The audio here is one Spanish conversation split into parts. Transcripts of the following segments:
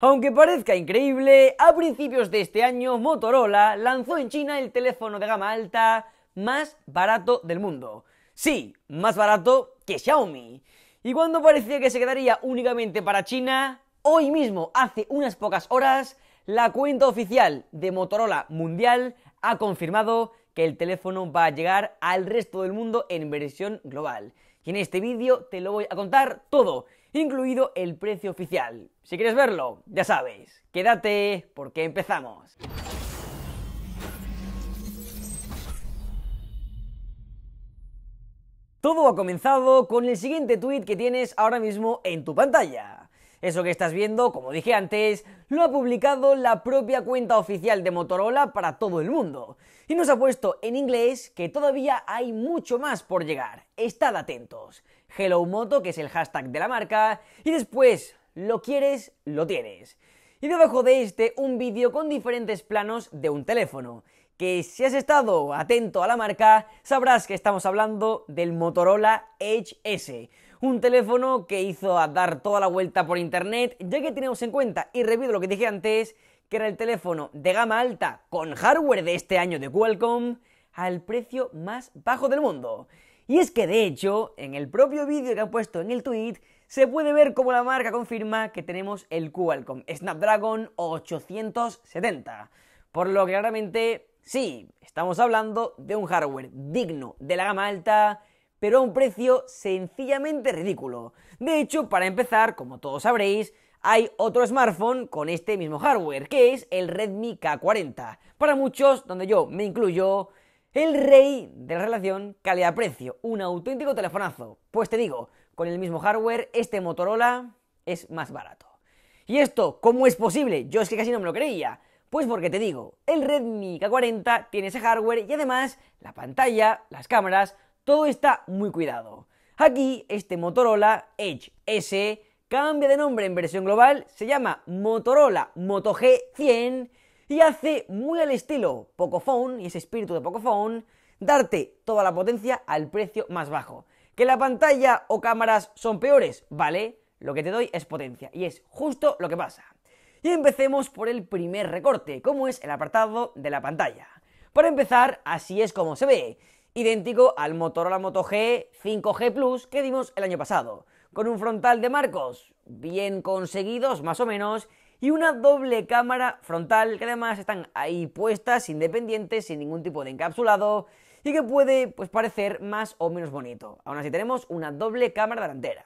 Aunque parezca increíble, a principios de este año Motorola lanzó en China el teléfono de gama alta más barato del mundo. Sí, más barato que Xiaomi. Y cuando parecía que se quedaría únicamente para China, hoy mismo, hace unas pocas horas, la cuenta oficial de Motorola Mundial ha confirmado que el teléfono va a llegar al resto del mundo en versión global. Y en este vídeo te lo voy a contar todo incluido el precio oficial. Si quieres verlo, ya sabes, quédate porque empezamos. Todo ha comenzado con el siguiente tweet que tienes ahora mismo en tu pantalla. Eso que estás viendo, como dije antes, lo ha publicado la propia cuenta oficial de Motorola para todo el mundo. Y nos ha puesto en inglés que todavía hay mucho más por llegar. Estad atentos. Hello Moto, que es el hashtag de la marca, y después, lo quieres, lo tienes. Y debajo de este, un vídeo con diferentes planos de un teléfono, que si has estado atento a la marca, sabrás que estamos hablando del Motorola HS, un teléfono que hizo a dar toda la vuelta por internet, ya que tenemos en cuenta, y repito lo que dije antes, que era el teléfono de gama alta con hardware de este año de Qualcomm, al precio más bajo del mundo. Y es que de hecho, en el propio vídeo que han puesto en el tweet, se puede ver cómo la marca confirma que tenemos el Qualcomm Snapdragon 870. Por lo que claramente, sí, estamos hablando de un hardware digno de la gama alta, pero a un precio sencillamente ridículo. De hecho, para empezar, como todos sabréis, hay otro smartphone con este mismo hardware, que es el Redmi K40. Para muchos, donde yo me incluyo, el rey de la relación calidad-precio, un auténtico telefonazo. Pues te digo, con el mismo hardware, este Motorola es más barato. ¿Y esto cómo es posible? Yo es que casi no me lo creía. Pues porque te digo, el Redmi K40 tiene ese hardware y además la pantalla, las cámaras, todo está muy cuidado. Aquí este Motorola Edge S cambia de nombre en versión global, se llama Motorola Moto G100 y hace muy al estilo Pocophone y ese espíritu de Pocophone darte toda la potencia al precio más bajo. ¿Que la pantalla o cámaras son peores? Vale, lo que te doy es potencia y es justo lo que pasa. Y empecemos por el primer recorte, como es el apartado de la pantalla. Para empezar, así es como se ve, idéntico al Motorola Moto G 5G Plus que dimos el año pasado, con un frontal de marcos bien conseguidos más o menos y una doble cámara frontal que además están ahí puestas, independientes, sin ningún tipo de encapsulado y que puede pues, parecer más o menos bonito. Aún así tenemos una doble cámara delantera.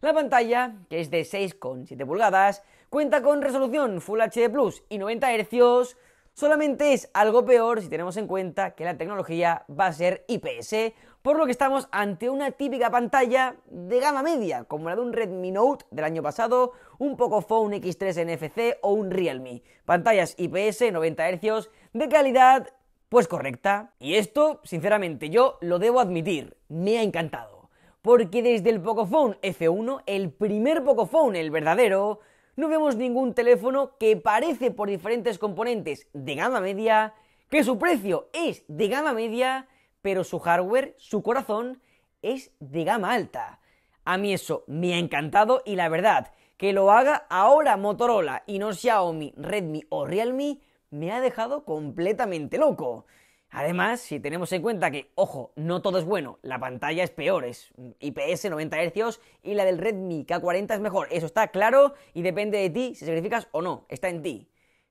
La pantalla, que es de 6,7 pulgadas, cuenta con resolución Full HD Plus y 90 Hz, solamente es algo peor si tenemos en cuenta que la tecnología va a ser IPS por lo que estamos ante una típica pantalla de gama media, como la de un Redmi Note del año pasado, un Poco Phone X3 NFC o un Realme. Pantallas IPS 90 Hz de calidad pues correcta. Y esto, sinceramente, yo lo debo admitir, me ha encantado. Porque desde el Pocophone F1, el primer Pocophone, el verdadero, no vemos ningún teléfono que parece por diferentes componentes de gama media, que su precio es de gama media pero su hardware, su corazón, es de gama alta. A mí eso me ha encantado y la verdad, que lo haga ahora Motorola y no Xiaomi, Redmi o Realme, me ha dejado completamente loco. Además, si tenemos en cuenta que, ojo, no todo es bueno, la pantalla es peor, es IPS 90 Hz y la del Redmi K40 es mejor, eso está claro y depende de ti si sacrificas o no, está en ti.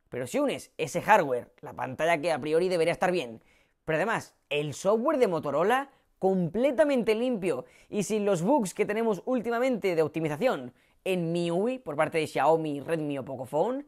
Pero si unes ese hardware, la pantalla que a priori debería estar bien, pero además, el software de Motorola completamente limpio y sin los bugs que tenemos últimamente de optimización en MIUI por parte de Xiaomi, Redmi o Pocophone,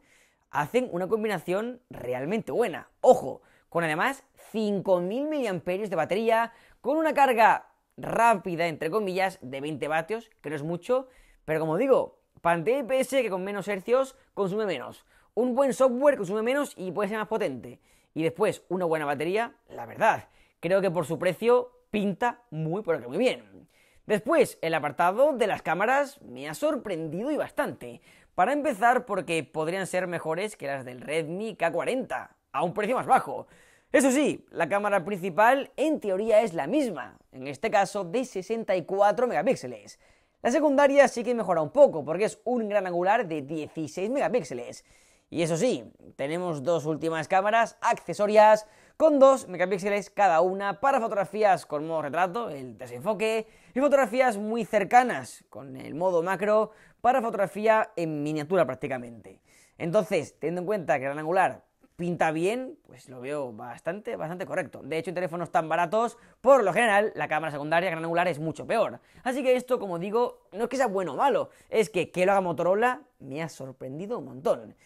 hacen una combinación realmente buena. Ojo, con además 5.000 mAh de batería, con una carga rápida, entre comillas, de 20 vatios, que no es mucho, pero como digo, pantalla IPS que con menos hercios consume menos. Un buen software consume menos y puede ser más potente y después una buena batería, la verdad, creo que por su precio pinta muy pero muy bien. Después, el apartado de las cámaras me ha sorprendido y bastante. Para empezar, porque podrían ser mejores que las del Redmi K40, a un precio más bajo. Eso sí, la cámara principal en teoría es la misma, en este caso de 64 megapíxeles. La secundaria sí que mejora un poco, porque es un gran angular de 16 megapíxeles. Y eso sí, tenemos dos últimas cámaras accesorias con dos megapíxeles cada una para fotografías con modo retrato, el desenfoque, y fotografías muy cercanas con el modo macro para fotografía en miniatura prácticamente. Entonces, teniendo en cuenta que el gran angular pinta bien, pues lo veo bastante, bastante correcto. De hecho, en teléfonos tan baratos, por lo general, la cámara secundaria gran angular es mucho peor. Así que esto, como digo, no es que sea bueno o malo, es que que lo haga Motorola me ha sorprendido un montón.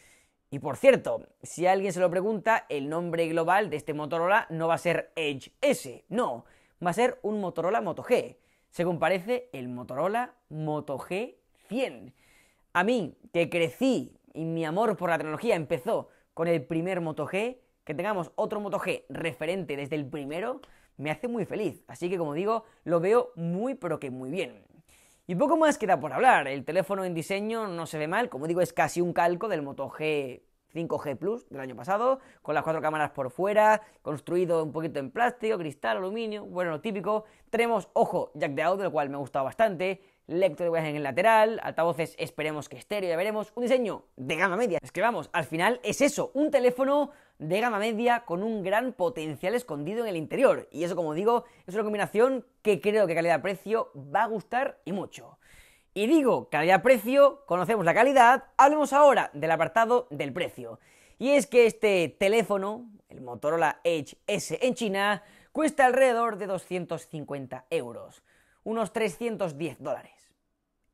Y por cierto, si alguien se lo pregunta, el nombre global de este Motorola no va a ser Edge S, no, va a ser un Motorola Moto G. Según parece, el Motorola Moto G 100. A mí, que crecí y mi amor por la tecnología empezó con el primer Moto G, que tengamos otro Moto G referente desde el primero, me hace muy feliz. Así que, como digo, lo veo muy pero que muy bien. Y poco más queda por hablar. El teléfono en diseño no se ve mal, como digo, es casi un calco del Moto G 5G Plus del año pasado, con las cuatro cámaras por fuera, construido un poquito en plástico, cristal, aluminio, bueno, lo típico. Tenemos, ojo, jack de audio, el cual me ha gustado bastante lector de en el lateral, altavoces esperemos que estéreo, ya veremos, un diseño de gama media. Es que vamos, al final es eso, un teléfono de gama media con un gran potencial escondido en el interior. Y eso, como digo, es una combinación que creo que calidad-precio va a gustar y mucho. Y digo calidad-precio, conocemos la calidad, hablemos ahora del apartado del precio. Y es que este teléfono, el Motorola Edge S en China, cuesta alrededor de 250 euros, unos 310 dólares.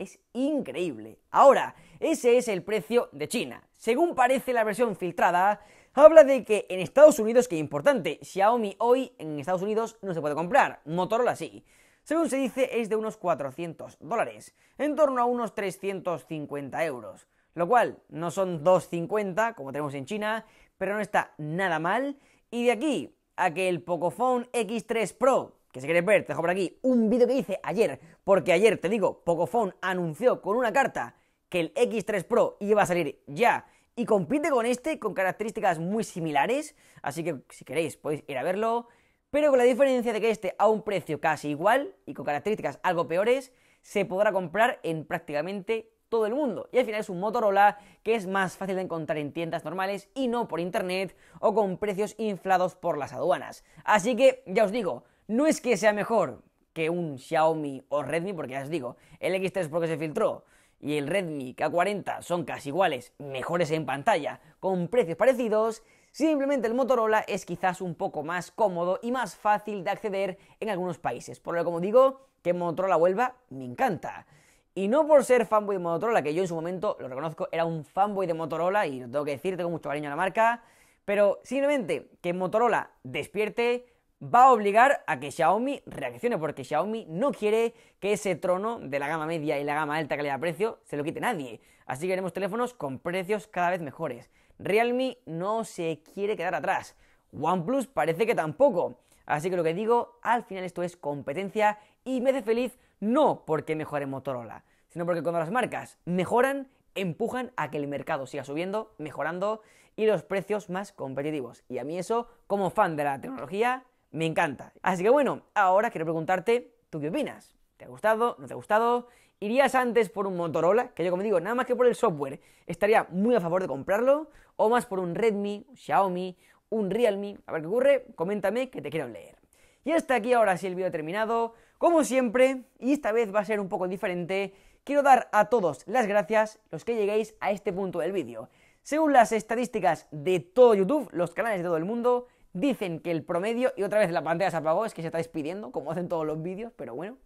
Es increíble. Ahora, ese es el precio de China. Según parece la versión filtrada, habla de que en Estados Unidos, que importante, Xiaomi hoy en Estados Unidos no se puede comprar, Motorola sí. Según se dice, es de unos 400 dólares, en torno a unos 350 euros. Lo cual no son 250 como tenemos en China, pero no está nada mal. Y de aquí a que el Pocophone X3 Pro que si queréis ver, te dejo por aquí un vídeo que hice ayer, porque ayer, te digo, Pocophone anunció con una carta que el X3 Pro iba a salir ya y compite con este con características muy similares, así que si queréis podéis ir a verlo, pero con la diferencia de que este a un precio casi igual y con características algo peores, se podrá comprar en prácticamente todo el mundo. Y al final es un Motorola que es más fácil de encontrar en tiendas normales y no por internet o con precios inflados por las aduanas. Así que ya os digo, no es que sea mejor que un Xiaomi o Redmi, porque ya os digo, el X3 Pro que se filtró y el Redmi K40 son casi iguales, mejores en pantalla, con precios parecidos, simplemente el Motorola es quizás un poco más cómodo y más fácil de acceder en algunos países. Por lo que, como digo, que Motorola vuelva me encanta. Y no por ser fanboy de Motorola, que yo en su momento, lo reconozco, era un fanboy de Motorola y lo tengo que decir, tengo mucho cariño a la marca, pero simplemente que Motorola despierte va a obligar a que Xiaomi reaccione, porque Xiaomi no quiere que ese trono de la gama media y la gama alta que le da precio se lo quite nadie. Así que queremos teléfonos con precios cada vez mejores. Realme no se quiere quedar atrás. OnePlus parece que tampoco. Así que lo que digo, al final esto es competencia y me hace feliz no porque mejore Motorola, sino porque cuando las marcas mejoran, empujan a que el mercado siga subiendo, mejorando y los precios más competitivos. Y a mí eso, como fan de la tecnología, me encanta. Así que bueno, ahora quiero preguntarte, ¿tú qué opinas? ¿Te ha gustado? ¿No te ha gustado? ¿Irías antes por un Motorola? Que yo como digo, nada más que por el software, estaría muy a favor de comprarlo. ¿O más por un Redmi, Xiaomi, un Realme? A ver qué ocurre, coméntame que te quiero leer. Y hasta aquí ahora sí el vídeo terminado. Como siempre, y esta vez va a ser un poco diferente, quiero dar a todos las gracias los que lleguéis a este punto del vídeo. Según las estadísticas de todo YouTube, los canales de todo el mundo, Dicen que el promedio, y otra vez la pantalla se apagó, es que se está despidiendo, como hacen todos los vídeos, pero bueno.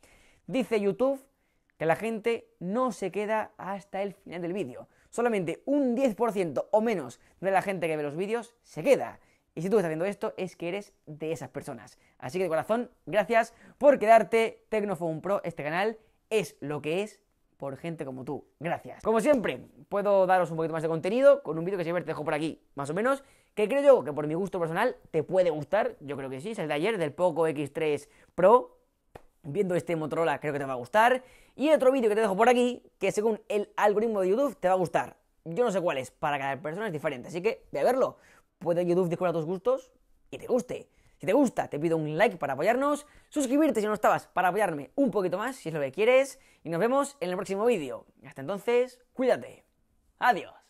Dice YouTube que la gente no se queda hasta el final del vídeo. Solamente un 10% o menos de la gente que ve los vídeos se queda. Y si tú estás viendo esto, es que eres de esas personas. Así que de corazón, gracias por quedarte Tecnofone Pro. Este canal es lo que es por gente como tú. Gracias. Como siempre, puedo daros un poquito más de contenido con un vídeo que siempre te dejo por aquí, más o menos que creo yo que por mi gusto personal te puede gustar, yo creo que sí, es el de ayer del Poco X3 Pro, viendo este Motorola creo que te va a gustar, y otro vídeo que te dejo por aquí, que según el algoritmo de YouTube te va a gustar, yo no sé cuál es, para cada persona es diferente, así que ve a verlo, puede YouTube descubrir tus gustos y te guste. Si te gusta, te pido un like para apoyarnos, suscribirte si no estabas para apoyarme un poquito más, si es lo que quieres, y nos vemos en el próximo vídeo. Hasta entonces, cuídate. Adiós.